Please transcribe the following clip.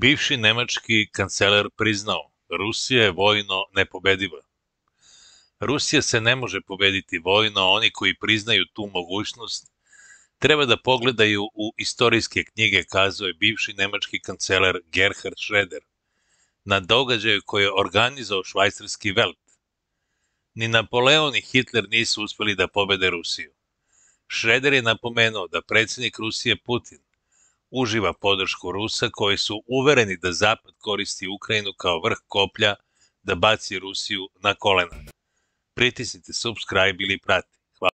bivši nemački kanceler priznao, Rusija je vojno nepobediva. Rusija se ne može pobediti vojno, oni koji priznaju tu mogućnost treba da pogledaju u istorijske knjige, kazao je bivši nemački kanceler Gerhard Schroeder, na događaju koje je organizao švajcarski velt. Ni Napoleon i Hitler nisu uspeli da pobede Rusiju. Schroeder je napomenuo da predsednik Rusije Putin uživa podršku Rusa koji su uvereni da Zapad koristi Ukrajinu kao vrh koplja da baci Rusiju na kolena. Pritisnite subscribe ili pratite.